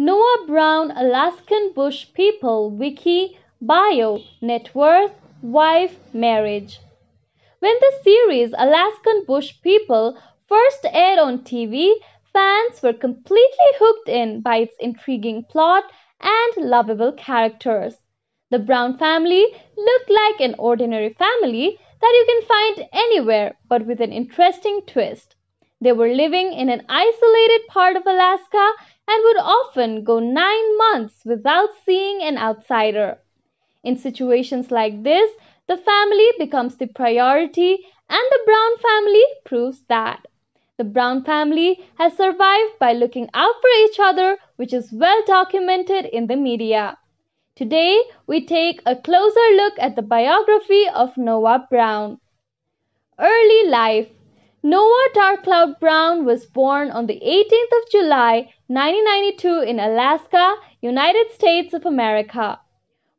Noah Brown Alaskan Bush People Wiki Bio Net Worth Wife Marriage When the series Alaskan Bush People first aired on TV, fans were completely hooked in by its intriguing plot and lovable characters. The Brown family looked like an ordinary family that you can find anywhere but with an interesting twist. They were living in an isolated part of Alaska and would often go nine months without seeing an outsider. In situations like this, the family becomes the priority, and the Brown family proves that. The Brown family has survived by looking out for each other, which is well documented in the media. Today, we take a closer look at the biography of Noah Brown. Early life Noah Darkcloud Brown was born on the 18th of July 1992 in Alaska, United States of America.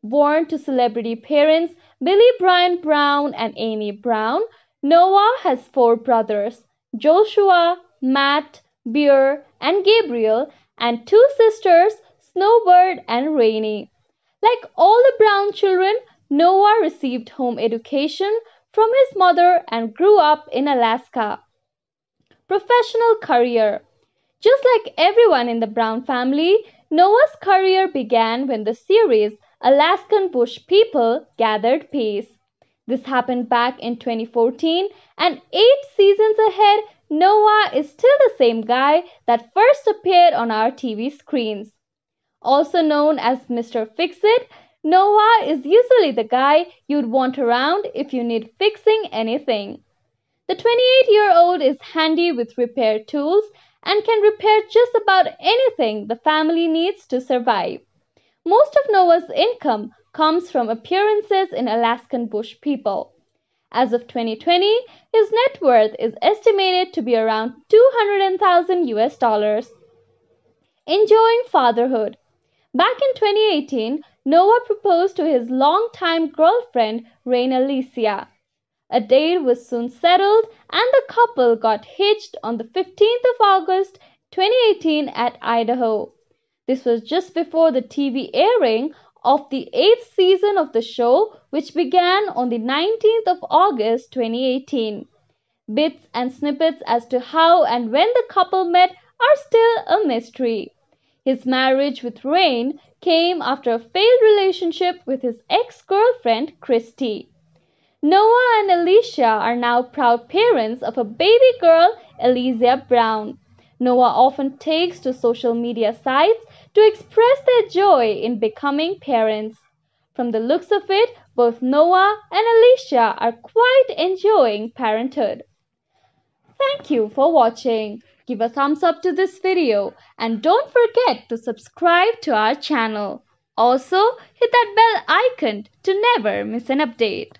Born to celebrity parents Billy Brian Brown and Amy Brown, Noah has four brothers Joshua, Matt, Beer, and Gabriel, and two sisters Snowbird and Rainy. Like all the Brown children, Noah received home education from his mother and grew up in Alaska. Professional career Just like everyone in the Brown family, Noah's career began when the series Alaskan Bush People gathered pace. This happened back in 2014, and eight seasons ahead, Noah is still the same guy that first appeared on our TV screens. Also known as Mr. Fixit, Noah is usually the guy you'd want around if you need fixing anything. The 28 year old is handy with repair tools and can repair just about anything the family needs to survive. Most of Noah's income comes from appearances in Alaskan bush people. As of 2020, his net worth is estimated to be around 200,000 US dollars. Enjoying fatherhood. Back in 2018, Noah proposed to his long-time girlfriend Reinalicia. A date was soon settled and the couple got hitched on the 15th of August 2018 at Idaho. This was just before the TV airing of the eighth season of the show, which began on the 19th of August 2018. Bits and snippets as to how and when the couple met are still a mystery. His marriage with Rain came after a failed relationship with his ex girlfriend Christy. Noah and Alicia are now proud parents of a baby girl, Alicia Brown. Noah often takes to social media sites to express their joy in becoming parents. From the looks of it, both Noah and Alicia are quite enjoying parenthood. Thank you for watching give a thumbs up to this video and don't forget to subscribe to our channel. Also, hit that bell icon to never miss an update.